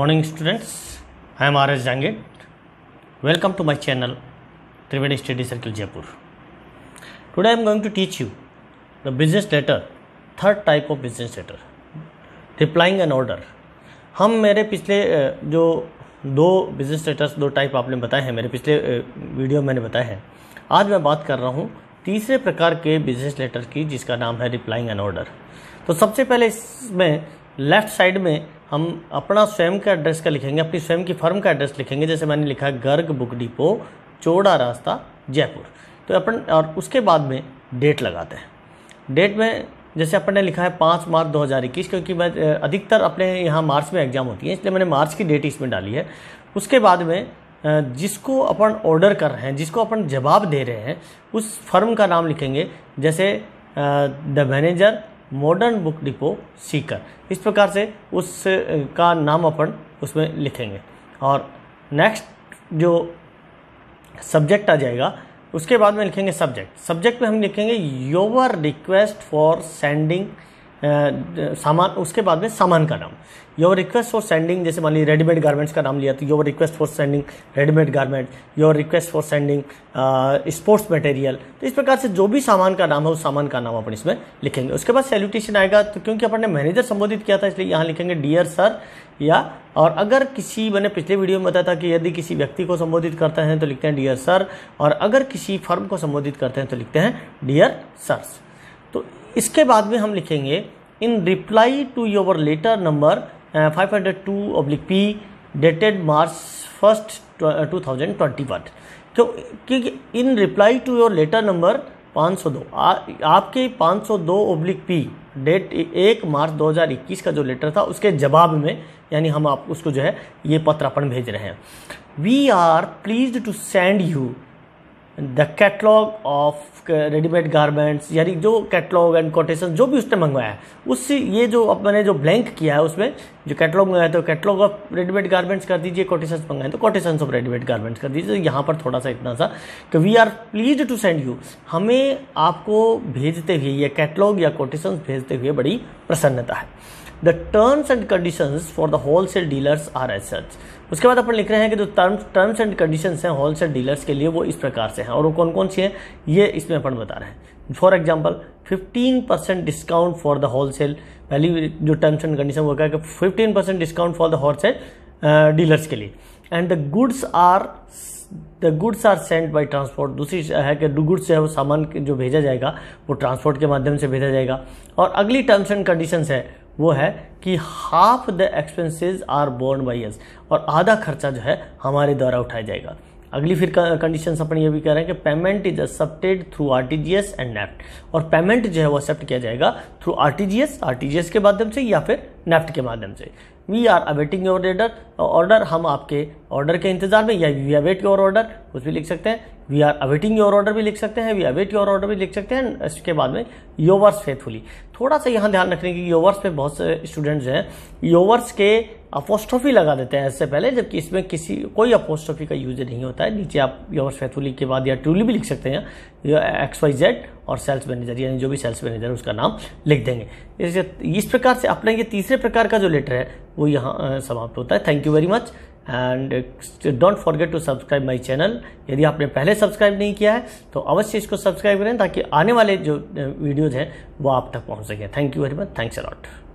morning students i am rs jangit welcome to my channel trivedi study circle jaipur today i am going to teach you the business letter third type of business letter replying an order हम मेरे पिछले जो दो business letters दो type आपने बताए हैं मेरे पिछले वीडियो मैंने बताए हैं आज मैं बात कर रहा हूँ तीसरे प्रकार के बिजनेस लेटर की जिसका नाम है रिप्लाइंग एन ऑर्डर तो सबसे पहले इसमें लेफ्ट साइड में हम अपना स्वयं का एड्रेस का लिखेंगे अपनी स्वयं की फर्म का एड्रेस लिखेंगे जैसे मैंने लिखा गर्ग बुक डिपो चौड़ा रास्ता जयपुर तो अपन और उसके बाद में डेट लगाते हैं डेट में जैसे अपन ने लिखा है पाँच मार्च दो क्योंकि मैं अधिकतर अपने यहाँ मार्च में एग्ज़ाम होती है इसलिए मैंने मार्च की डेट इसमें डाली है उसके बाद में जिसको अपन ऑर्डर कर रहे हैं जिसको अपन जवाब दे रहे हैं उस फर्म का नाम लिखेंगे जैसे the manager modern book depot Sikar इस प्रकार से उस का नाम अपन उसमें लिखेंगे और नेक्स्ट जो सब्जेक्ट आ जाएगा उसके बाद में लिखेंगे सब्जेक्ट सब्जेक्ट में हम लिखेंगे योवर रिक्वेस्ट फॉर सेंडिंग सामान उसके बाद में सामान का नाम योर रिक्वेस्ट फॉर सेंडिंग जैसे मान ली रेडीमेड गारमेंट्स का नाम लिया तो your request for sending readymade garment your request for sending sports material तो इस प्रकार से जो भी सामान का नाम है उस सामान का नाम अपन इसमें लिखेंगे उसके बाद सैल्यूटेशन आएगा तो क्योंकि अपन ने मैनेजर संबोधित किया था इसलिए यहाँ लिखेंगे डियर सर या और अगर किसी मैंने पिछले वीडियो में बताया था कि यदि किसी व्यक्ति को संबोधित करते हैं तो लिखते हैं डियर सर और अगर किसी फर्म को संबोधित करते हैं तो लिखते हैं डियर सर्स तो इसके बाद में हम लिखेंगे in reply to your letter number 502 hundred two oblique P dated March first two thousand twenty one क्योंकि in reply to your letter number 502 सौ आपके 502 ओब्लिक पी डेट एक मार्च 2021 का जो लेटर था उसके जवाब में यानी हम आप उसको जो है ये पत्र अपन भेज रहे हैं we are please to send you the catalogue of readymade garments यानी जो कैटलॉग एंड कोटेशन जो भी उसने मंगवाया है उससे ये जो अब मैंने जो ब्लैंक किया है उसमें जो कैटलॉग मंगाया तो कैटलॉग ऑफ रेडीमेड गारमेंट्स कर दीजिए कोटेशन मंगाए तो कोटेशन ऑफ रेडीमेड गारमेंट्स कर दीजिए तो यहाँ पर थोड़ा सा इतना सा कि we are please to send you हमें आपको भेजते हुए ये कैटलॉग या कोटेशन भेजते हुए बड़ी प्रसन्नता है the terms and conditions for the wholesale dealers are as such उसके बाद अपन लिख रहे हैं कि जो टर्म्स टर्म्स एंड कंडीशन हैं होलसेल डीलर्स के लिए वो इस प्रकार से हैं और वो कौन कौन सी हैं ये इसमें अपन बता रहे हैं for example fifteen percent discount for the wholesale पहली जो टर्म्स एंड कंडीशन वो कहा कि fifteen percent discount for the wholesale dealers के लिए and the goods are the goods are sent by transport दूसरी है कि गुड्स जो है वो सामान जो भेजा जाएगा वो ट्रांसपोर्ट के माध्यम से भेजा जाएगा और अगली टर्म्स एंड कंडीशंस है वो है कि half the expenses are borne by us और आधा खर्चा जो है हमारे द्वारा उठाया जाएगा अगली फिर कंडीशन अपन ये भी कह रहे हैं कि payment is accepted through RTGS and NEFT और पेमेंट जो है वो एक्सेप्ट किया जाएगा थ्रू आरटीजीएस आरटीजीएस के माध्यम से या फिर नेफ्ट के माध्यम से we are awaiting your order order हम आपके ऑर्डर के इंतजार में या वी अवेट योर ऑर्डर कुछ भी लिख सकते हैं we are awaiting your order भी लिख सकते हैं वी अवेट योर ऑर्डर भी लिख सकते हैं इसके बाद में योवर्स फेथफुली थोड़ा सा यहाँ ध्यान रखने की योवर्स पे बहुत से स्टूडेंट्स हैं योवर्स के अपोस्ट्रोफी लगा देते हैं इससे पहले जबकि इसमें किसी कोई अपोस्ट्रोफी का यूज नहीं होता है नीचे आप योवर्स फेथफुली के बाद या ट्रूली भी लिख सकते हैं एक्स वाई जेड और सेल्स मैनेजर यानी जो भी सेल्स मैनेजर उसका नाम लिख देंगे इस प्रकार से अपना ये तीसरे प्रकार का जो लेटर है वो यहाँ समाप्त होता है thank you very much and don't forget to subscribe my channel यदि आपने पहले सब्सक्राइब नहीं किया है तो अवश्य इसको सब्सक्राइब करें ताकि आने वाले जो वीडियोज़ हैं वो आप तक पहुँच सकें thank you very much thanks allot